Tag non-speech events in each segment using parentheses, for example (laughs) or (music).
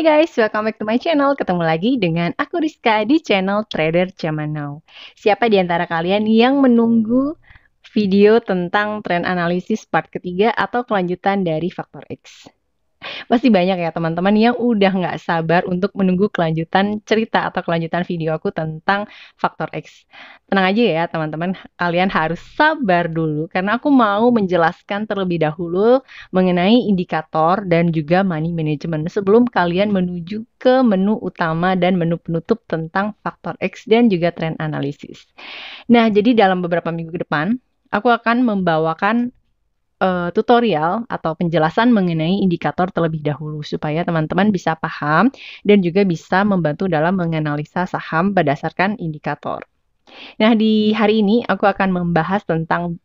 Hai guys, welcome back to my channel. Ketemu lagi dengan aku Rizka di channel Trader Zaman Now. Siapa di antara kalian yang menunggu video tentang tren analisis part ketiga atau kelanjutan dari Faktor X? Pasti banyak ya teman-teman yang udah nggak sabar untuk menunggu kelanjutan cerita atau kelanjutan video aku tentang faktor X. Tenang aja ya teman-teman, kalian harus sabar dulu karena aku mau menjelaskan terlebih dahulu mengenai indikator dan juga money management sebelum kalian menuju ke menu utama dan menu penutup tentang faktor X dan juga trend analisis. Nah, jadi dalam beberapa minggu ke depan, aku akan membawakan uh, tutorial atau penjelasan mengenai indikator terlebih dahulu supaya teman-teman bisa paham dan juga bisa membantu dalam menganalisa saham berdasarkan indikator. Nah, di hari ini aku akan membahas tentang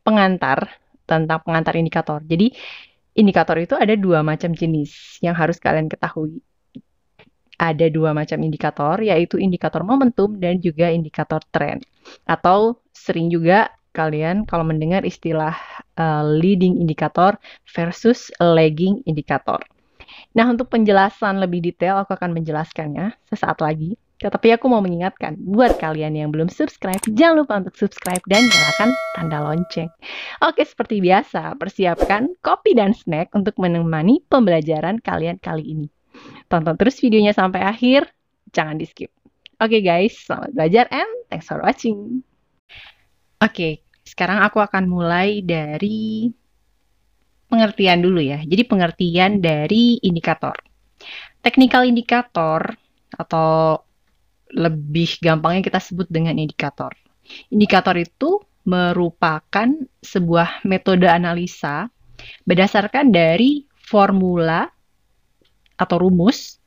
pengantar, tentang pengantar indikator. Jadi, indikator itu ada dua macam jenis yang harus kalian ketahui. Ada dua macam indikator, yaitu indikator momentum dan juga indikator trend. Atau sering juga kalian kalau mendengar istilah uh, leading indicator versus lagging indicator. Nah, untuk penjelasan lebih detail aku akan menjelaskannya sesaat lagi. Tetapi aku mau mengingatkan, buat kalian yang belum subscribe, jangan lupa untuk subscribe dan nyalakan tanda lonceng. Oke, seperti biasa, persiapkan kopi dan snack untuk menemani pembelajaran kalian kali ini. Tonton terus videonya sampai akhir, jangan di skip. Oke guys, selamat belajar and thanks for watching. Oke, sekarang aku akan mulai dari pengertian dulu ya. Jadi pengertian dari indikator. Technical indikator atau lebih gampangnya kita sebut dengan indikator. Indikator itu merupakan sebuah metode analisa berdasarkan dari formula atau rumus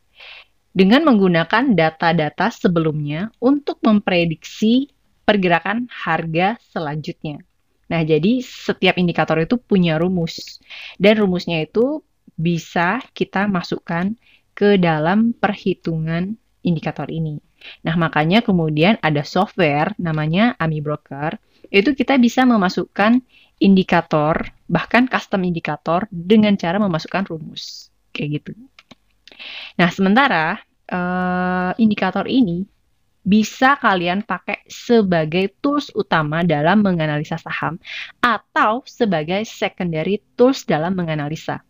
dengan menggunakan data-data sebelumnya untuk memprediksi pergerakan harga selanjutnya. Nah, jadi setiap indikator itu punya rumus. Dan rumusnya itu bisa kita masukkan ke dalam perhitungan indikator ini. Nah, makanya kemudian ada software namanya Ami Broker. Itu kita bisa memasukkan indikator, bahkan custom indikator dengan cara memasukkan rumus. Kayak gitu. Nah, sementara uh, indikator ini bisa kalian pakai sebagai tools utama dalam menganalisa saham atau sebagai secondary tools dalam menganalisa.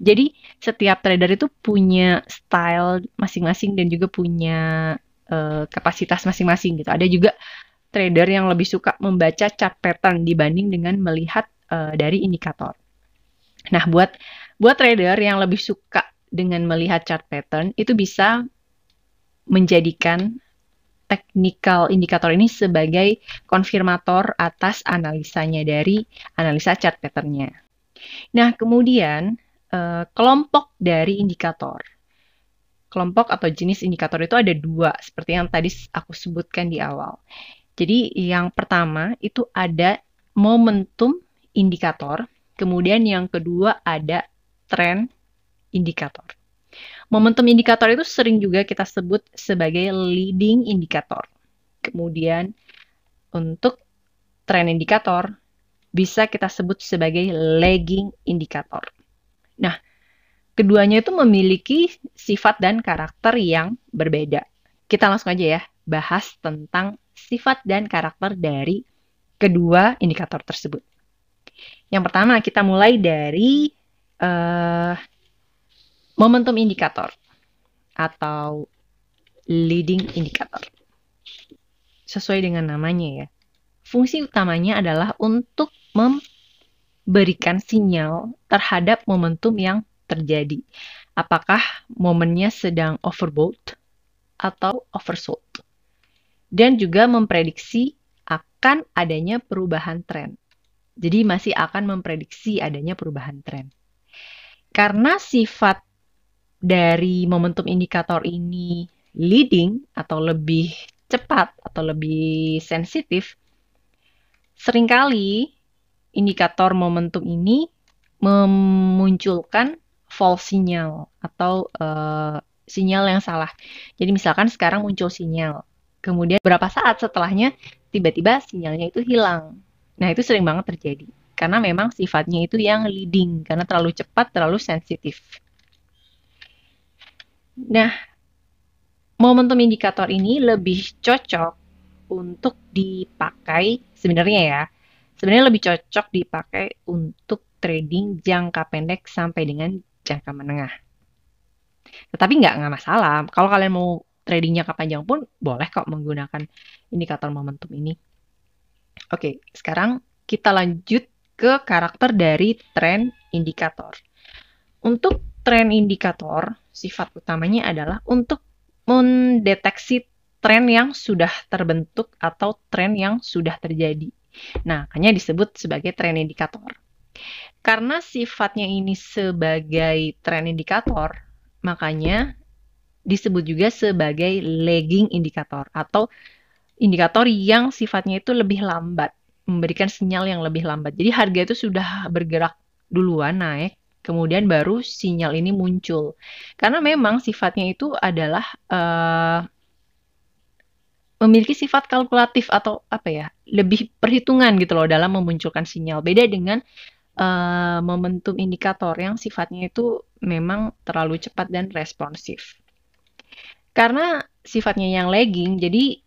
Jadi setiap trader itu punya style masing-masing dan juga punya uh, kapasitas masing-masing gitu. Ada juga trader yang lebih suka membaca chart pattern dibanding dengan melihat uh, dari indikator. Nah, buat buat trader yang lebih suka dengan melihat chart pattern itu bisa menjadikan technical indikator ini sebagai konfirmator atas analisanya dari analisa chart patternnya. Nah, kemudian eh, kelompok dari indikator. Kelompok atau jenis indikator itu ada dua, seperti yang tadi aku sebutkan di awal. Jadi yang pertama itu ada momentum indikator, kemudian yang kedua ada trend indikator. Momentum indikator itu sering juga kita sebut sebagai leading indikator. Kemudian untuk tren indikator bisa kita sebut sebagai lagging indikator. Nah, keduanya itu memiliki sifat dan karakter yang berbeda. Kita langsung aja ya bahas tentang sifat dan karakter dari kedua indikator tersebut. Yang pertama kita mulai dari uh, momentum indikator atau leading indikator. Sesuai dengan namanya ya. Fungsi utamanya adalah untuk memberikan sinyal terhadap momentum yang terjadi. Apakah momennya sedang overbought atau oversold. Dan juga memprediksi akan adanya perubahan tren. Jadi masih akan memprediksi adanya perubahan tren. Karena sifat dari momentum indikator ini leading atau lebih cepat atau lebih sensitif, seringkali indikator momentum ini memunculkan false sinyal atau uh, sinyal yang salah. Jadi misalkan sekarang muncul sinyal, kemudian berapa saat setelahnya tiba-tiba sinyalnya itu hilang. Nah itu sering banget terjadi karena memang sifatnya itu yang leading karena terlalu cepat, terlalu sensitif. Nah, momentum indikator ini lebih cocok untuk dipakai sebenarnya ya. Sebenarnya lebih cocok dipakai untuk trading jangka pendek sampai dengan jangka menengah. Tetapi nggak nggak masalah. Kalau kalian mau trading jangka panjang pun boleh kok menggunakan indikator momentum ini. Oke, sekarang kita lanjut ke karakter dari trend indikator. Untuk trend indikator, sifat utamanya adalah untuk mendeteksi tren yang sudah terbentuk atau tren yang sudah terjadi. Nah, makanya disebut sebagai tren indikator. Karena sifatnya ini sebagai tren indikator, makanya disebut juga sebagai lagging indikator atau indikator yang sifatnya itu lebih lambat, memberikan sinyal yang lebih lambat. Jadi harga itu sudah bergerak duluan naik, kemudian baru sinyal ini muncul. Karena memang sifatnya itu adalah uh, memiliki sifat kalkulatif atau apa ya, lebih perhitungan gitu loh dalam memunculkan sinyal. Beda dengan uh, momentum indikator yang sifatnya itu memang terlalu cepat dan responsif. Karena sifatnya yang lagging, jadi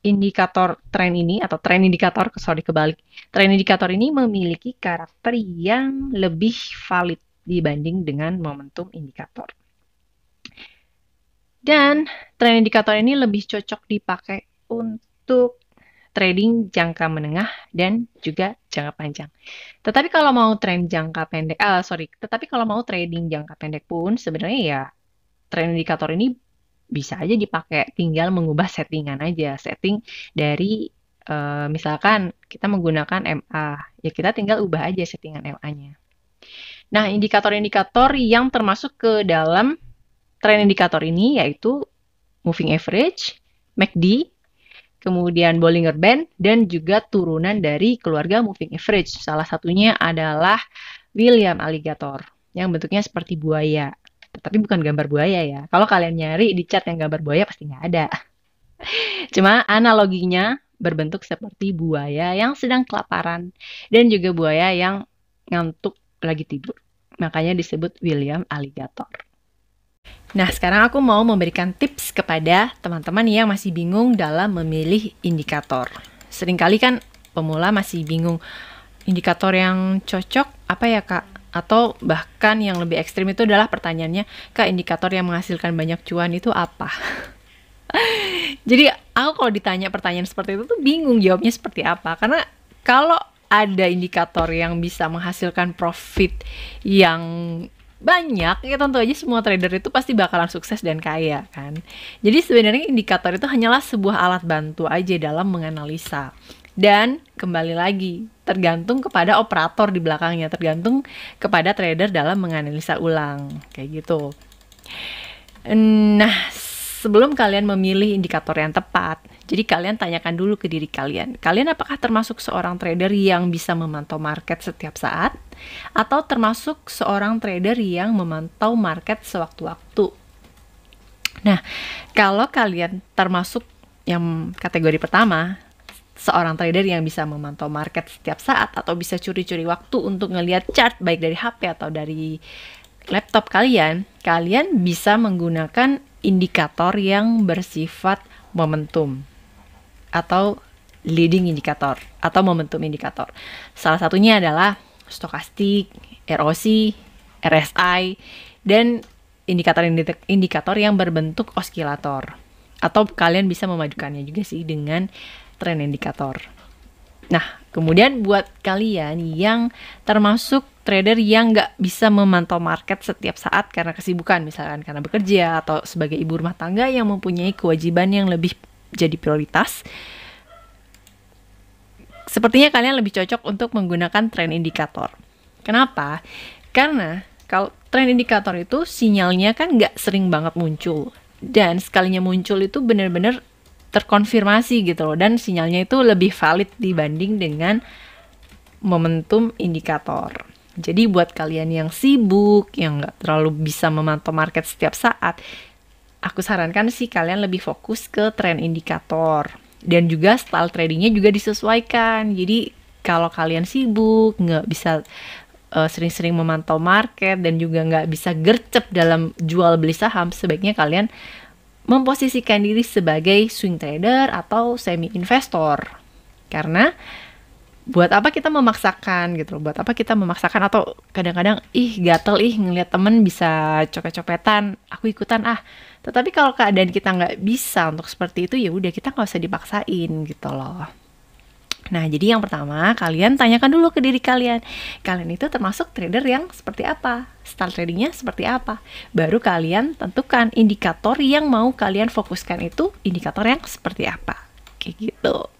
indikator tren ini atau tren indikator sorry kebalik tren indikator ini memiliki karakter yang lebih valid dibanding dengan momentum indikator. Dan tren indikator ini lebih cocok dipakai untuk trading jangka menengah dan juga jangka panjang. Tetapi kalau mau tren jangka pendek, ah, sorry, tetapi kalau mau trading jangka pendek pun sebenarnya ya tren indikator ini bisa aja dipakai, tinggal mengubah settingan aja, setting dari uh, misalkan kita menggunakan MA, ya kita tinggal ubah aja settingan MA-nya. Nah, indikator-indikator yang termasuk ke dalam tren indikator ini yaitu moving average, MACD, kemudian Bollinger Band, dan juga turunan dari keluarga moving average. Salah satunya adalah William Alligator, yang bentuknya seperti buaya. Tapi bukan gambar buaya ya. Kalau kalian nyari di chat yang gambar buaya pasti nggak ada. (laughs) Cuma analoginya berbentuk seperti buaya yang sedang kelaparan dan juga buaya yang ngantuk lagi tidur. Makanya disebut William Alligator. Nah, sekarang aku mau memberikan tips kepada teman-teman yang masih bingung dalam memilih indikator. Seringkali kan pemula masih bingung indikator yang cocok apa ya, Kak? Atau bahkan yang lebih ekstrim itu adalah pertanyaannya, Kak, indikator yang menghasilkan banyak cuan itu apa? (laughs) Jadi, aku kalau ditanya pertanyaan seperti itu tuh bingung jawabnya seperti apa. Karena kalau ada indikator yang bisa menghasilkan profit yang banyak ya tentu aja semua trader itu pasti bakalan sukses dan kaya kan. Jadi sebenarnya indikator itu hanyalah sebuah alat bantu aja dalam menganalisa. Dan kembali lagi tergantung kepada operator di belakangnya, tergantung kepada trader dalam menganalisa ulang kayak gitu. Nah, sebelum kalian memilih indikator yang tepat, jadi kalian tanyakan dulu ke diri kalian. Kalian apakah termasuk seorang trader yang bisa memantau market setiap saat? Atau termasuk seorang trader yang memantau market sewaktu-waktu? Nah, kalau kalian termasuk yang kategori pertama, seorang trader yang bisa memantau market setiap saat atau bisa curi-curi waktu untuk ngelihat chart baik dari HP atau dari laptop kalian, kalian bisa menggunakan indikator yang bersifat momentum atau leading indikator atau momentum indikator. Salah satunya adalah stokastik, ROC, RSI, dan indikator-indikator yang berbentuk oskilator. Atau kalian bisa memajukannya juga sih dengan tren indikator. Nah, kemudian buat kalian yang termasuk trader yang nggak bisa memantau market setiap saat karena kesibukan misalkan karena bekerja atau sebagai ibu rumah tangga yang mempunyai kewajiban yang lebih jadi prioritas sepertinya kalian lebih cocok untuk menggunakan trend indikator. Kenapa? Karena kalau trend indikator itu sinyalnya kan nggak sering banget muncul. Dan sekalinya muncul itu benar-benar terkonfirmasi gitu loh. Dan sinyalnya itu lebih valid dibanding dengan momentum indikator. Jadi buat kalian yang sibuk, yang nggak terlalu bisa memantau market setiap saat, aku sarankan sih kalian lebih fokus ke tren indikator. Dan juga style tradingnya juga disesuaikan. Jadi kalau kalian sibuk, nggak bisa eh, sering-sering uh, memantau market dan juga nggak bisa gercep dalam jual beli saham, sebaiknya kalian memposisikan diri sebagai swing trader atau semi investor. Karena buat apa kita memaksakan gitu loh buat apa kita memaksakan atau kadang-kadang ih gatel ih ngelihat temen bisa copet-copetan aku ikutan ah tetapi kalau keadaan kita nggak bisa untuk seperti itu ya udah kita nggak usah dipaksain gitu loh Nah, jadi yang pertama, kalian tanyakan dulu ke diri kalian. Kalian itu termasuk trader yang seperti apa? Style tradingnya seperti apa? Baru kalian tentukan indikator yang mau kalian fokuskan itu indikator yang seperti apa. Kayak gitu.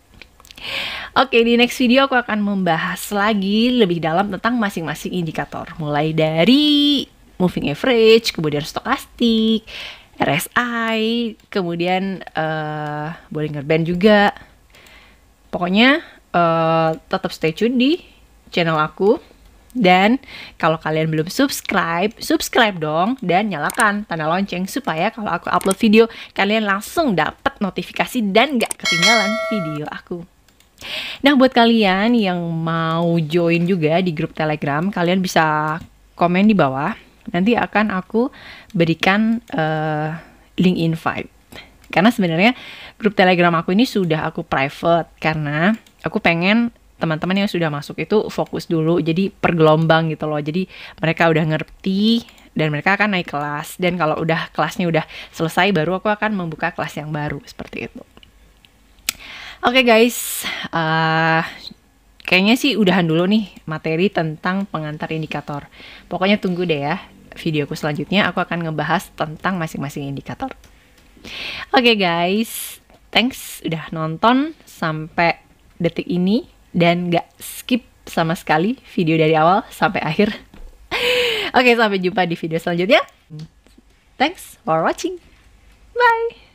Oke, di next video aku akan membahas lagi lebih dalam tentang masing-masing indikator. Mulai dari moving average, kemudian stokastik, RSI, kemudian uh, eh, Bollinger Band juga. Pokoknya uh, tetap stay tune di channel aku. Dan kalau kalian belum subscribe, subscribe dong dan nyalakan tanda lonceng supaya kalau aku upload video, kalian langsung dapat notifikasi dan gak ketinggalan video aku. Nah, buat kalian yang mau join juga di grup Telegram, kalian bisa komen di bawah. Nanti akan aku berikan uh, link invite. Karena sebenarnya grup Telegram aku ini sudah aku private karena aku pengen teman-teman yang sudah masuk itu fokus dulu jadi pergelombang gitu loh jadi mereka udah ngerti dan mereka akan naik kelas dan kalau udah kelasnya udah selesai baru aku akan membuka kelas yang baru seperti itu Oke okay guys, uh, kayaknya sih udahan dulu nih materi tentang pengantar indikator. Pokoknya tunggu deh ya videoku selanjutnya aku akan ngebahas tentang masing-masing indikator. Oke okay guys, thanks udah nonton sampai detik ini dan gak skip sama sekali video dari awal sampai akhir. (laughs) Oke, okay, sampai jumpa di video selanjutnya. Thanks for watching. Bye.